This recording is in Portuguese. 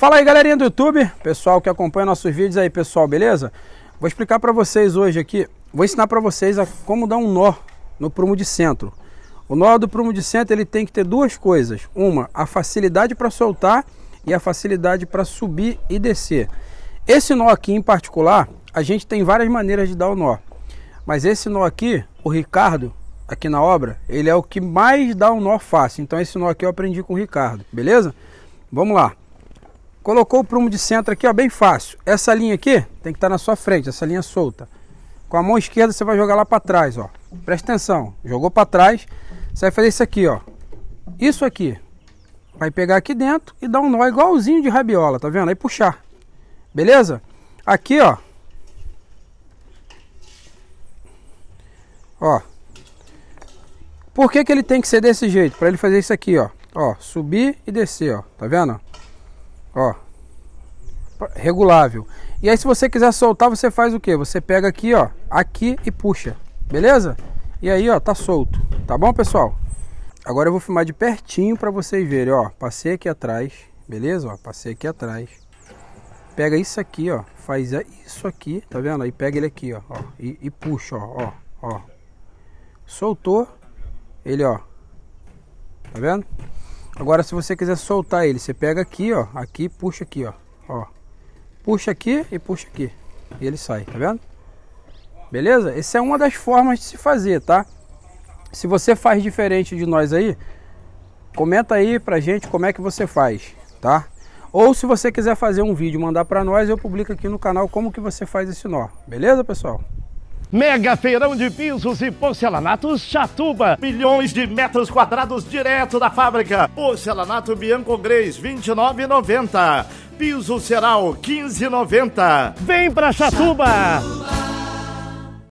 Fala aí galerinha do YouTube, pessoal que acompanha nossos vídeos aí pessoal, beleza? Vou explicar para vocês hoje aqui, vou ensinar para vocês a como dar um nó no prumo de centro. O nó do prumo de centro ele tem que ter duas coisas, uma a facilidade para soltar e a facilidade para subir e descer. Esse nó aqui em particular, a gente tem várias maneiras de dar o nó, mas esse nó aqui, o Ricardo, aqui na obra, ele é o que mais dá um nó fácil. Então esse nó aqui eu aprendi com o Ricardo, beleza? Vamos lá. Colocou o prumo de centro aqui, ó, bem fácil. Essa linha aqui tem que estar tá na sua frente, essa linha solta. Com a mão esquerda você vai jogar lá para trás, ó. Presta atenção. Jogou para trás, você vai fazer isso aqui, ó. Isso aqui. Vai pegar aqui dentro e dar um nó igualzinho de rabiola, tá vendo? Aí puxar. Beleza? Aqui, ó. Ó. Por que, que ele tem que ser desse jeito? Para ele fazer isso aqui, ó. Ó, subir e descer, ó. Tá vendo? Ó. Regulável. E aí se você quiser soltar, você faz o que? Você pega aqui, ó. Aqui e puxa. Beleza? E aí, ó, tá solto. Tá bom, pessoal? Agora eu vou filmar de pertinho para vocês verem, ó. Passei aqui atrás. Beleza? Ó, passei aqui atrás. Pega isso aqui, ó. Faz isso aqui, tá vendo? Aí pega ele aqui, ó. ó e, e puxa, ó, ó, ó. Soltou. Ele, ó. Tá vendo? Agora se você quiser soltar ele, você pega aqui, ó, aqui puxa aqui, ó, ó. Puxa aqui e puxa aqui. E ele sai, tá vendo? Beleza? Essa é uma das formas de se fazer, tá? Se você faz diferente de nós aí, comenta aí pra gente como é que você faz, tá? Ou se você quiser fazer um vídeo mandar para nós, eu publico aqui no canal como que você faz esse nó. Beleza, pessoal? Mega feirão de pisos e porcelanatos Chatuba. Milhões de metros quadrados direto da fábrica. Porcelanato Bianco Grês, 29,90. Piso R$ 15,90. Vem pra Chatuba. Chatuba.